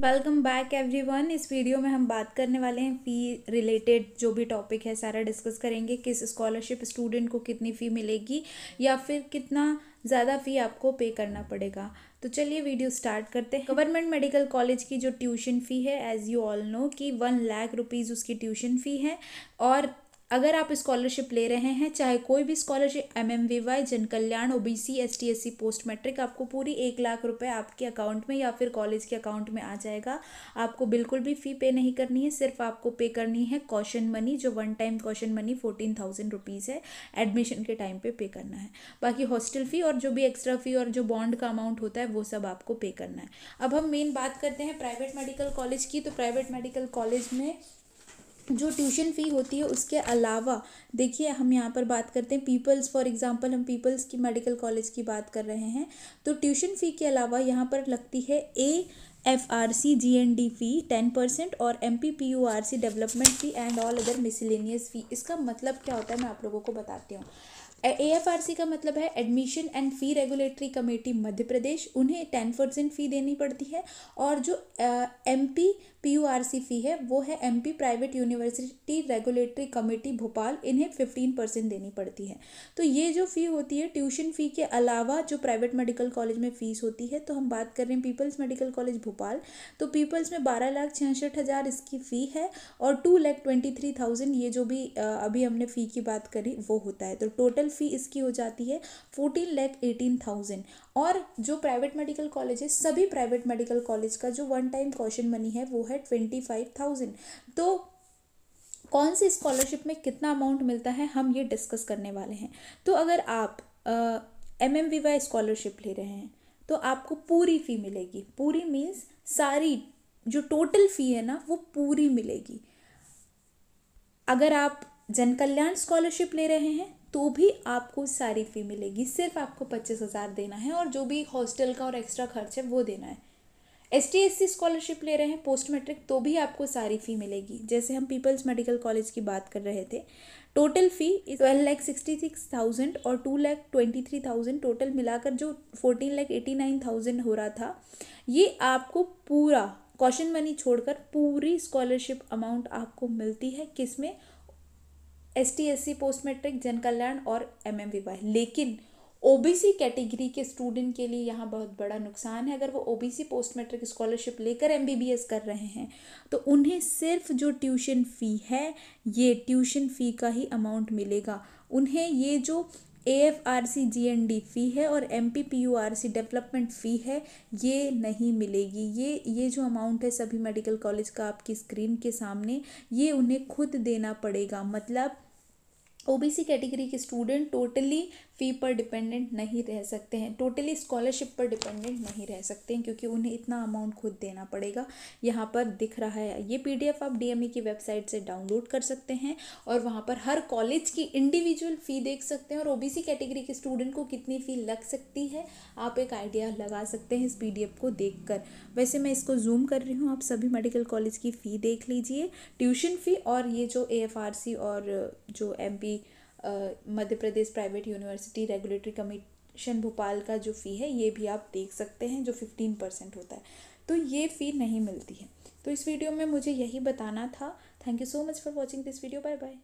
welcome back everyone इस video में हम बात करने वाले हैं फ़ी रिलेटेड जो भी टॉपिक है सारा डिस्कस करेंगे किस स्कॉलरशिप स्टूडेंट को कितनी फ़ी मिलेगी या फिर कितना ज़्यादा फ़ी आपको पे करना पड़ेगा तो चलिए वीडियो स्टार्ट करते हैं गवर्नमेंट मेडिकल कॉलेज की जो ट्यूशन फ़ी है एज़ यू ऑल नो कि वन लाख रुपीज़ उसकी ट्यूशन फ़ी है और अगर आप स्कॉलरशिप ले रहे हैं चाहे कोई भी scholarship M M V Y Jan Kalyan O B C S T S C post matric आपको पूरी एक लाख रुपए आपके अकाउंट में या फिर कॉलेज के अकाउंट में आ जाएगा आपको बिल्कुल भी फ़ी पे नहीं करनी है सिर्फ आपको पे करनी है कॉशन मनी जो one time caution money fourteen thousand rupees है एडमिशन के टाइम पर पे, पे करना है बाकी हॉस्टल फ़ी और जो भी एक्स्ट्रा फ़ी और जो बॉन्ड का अमाउंट होता है वो सब आपको पे करना है अब हम मेन बात करते हैं प्राइवेट मेडिकल कॉलेज की तो प्राइवेट मेडिकल कॉलेज में जो ट्यूशन फ़ी होती है उसके अलावा देखिए हम यहाँ पर बात करते हैं पीपल्स फॉर एग्जांपल हम पीपल्स की मेडिकल कॉलेज की बात कर रहे हैं तो ट्यूशन फ़ी के अलावा यहाँ पर लगती है A F R C G N D fee ten percent और M P P U R C development fee and all other miscellaneous fee इसका मतलब क्या होता है मैं आप लोगों को बताती हूँ ए एफ आर सी का मतलब है admission and fee regulatory committee Madhya Pradesh उन्हें टेन परसेंट फ़ी देनी पड़ती है और जो M P P U R C fee है वो है M P private university regulatory committee Bhopal इन्हें फिफ्टीन परसेंट देनी पड़ती है तो ये जो फ़ी होती है ट्यूशन फ़ी के अलावा जो प्राइवेट मेडिकल कॉलेज में फ़ीस होती है तो हम बात कर रहे हैं पीपल्स मेडिकल कॉलेज भोपाल तो पीपल्स में बारह लाख छियासठ हज़ार इसकी फ़ी है और two lakh twenty three thousand ये जो भी अभी हमने फ़ी की बात करी वो होता है तो टोटल एनुअल फ़ी इसकी हो जाती है फोर्टीन लैख एटीन थाउजेंड और जो प्राइवेट मेडिकल कॉलेज है सभी प्राइवेट मेडिकल कॉलेज का जो वन टाइम क्वेश्चन मनी है वो है ट्वेंटी फाइव थाउजेंड तो कौन सी स्कॉलरशिप में कितना अमाउंट मिलता है हम ये डिस्कस करने वाले हैं तो अगर आप M M V Y scholarship ले रहे हैं तो आपको पूरी फ़ी मिलेगी पूरी मीन्स सारी जो टोटल फ़ी है ना वो पूरी मिलेगी अगर आप जन कल्याण स्कॉलरशिप ले रहे हैं तो भी आपको सारी फ़ी मिलेगी सिर्फ आपको पच्चीस हज़ार देना है और जो भी हॉस्टल का और एक्स्ट्रा खर्च है वो देना है S T S C scholarship ले रहे हैं पोस्ट मैट्रिक तो भी आपको सारी फ़ी मिलेगी जैसे हम पीपल्स मेडिकल कॉलेज की बात कर रहे थे total fee twelve lakh sixty six thousand और two lakh twenty three thousand total मिलाकर जो fourteen lakh eighty nine thousand हो रहा था ये आपको पूरा कॉशन मनी छोड़कर पूरी स्कॉलरशिप अमाउंट आपको मिलती है किस में S T S C post matric Jan Kalyan और एम एम वाई लेकिन ओ बी सी कैटेगरी के स्टूडेंट के लिए यहाँ बहुत बड़ा नुकसान है अगर वो O B C post matric scholarship लेकर एम बी बी एस कर रहे हैं तो उन्हें सिर्फ जो ट्यूशन फ़ी है ये ट्यूशन फ़ी का ही अमाउंट मिलेगा उन्हें ये जो A F R C G N D fee है और M P P U R C development fee है ये नहीं मिलेगी ये ये जो अमाउंट है सभी मेडिकल कॉलेज का आपकी स्क्रीन के सामने ये उन्हें खुद देना पड़ेगा मतलब ओबीसी कैटेगरी के स्टूडेंट टोटली फ़ी पर डिपेंडेंट नहीं रह सकते हैं टोटली स्कॉलरशिप पर डिपेंडेंट नहीं रह सकते हैं क्योंकि उन्हें इतना अमाउंट खुद देना पड़ेगा यहाँ पर दिख रहा है ये पीडीएफ आप डीएमई की वेबसाइट से डाउनलोड कर सकते हैं और वहाँ पर हर कॉलेज की इंडिविजुअल फ़ी देख सकते हैं और ओ कैटेगरी के स्टूडेंट को कितनी फ़ी लग सकती है आप एक आइडिया लगा सकते हैं इस पी को देख वैसे मैं इसको जूम कर रही हूँ आप सभी मेडिकल कॉलेज की फ़ी देख लीजिए ट्यूशन फ़ी और ये जो ए और जो M P Madhya Pradesh private university regulatory commission Bhopal का जो फ़ी है ये भी आप देख सकते हैं जो फिफ्टीन परसेंट होता है तो ये फ़ी नहीं मिलती है तो इस वीडियो में मुझे यही बताना था thank you so much for watching this video bye bye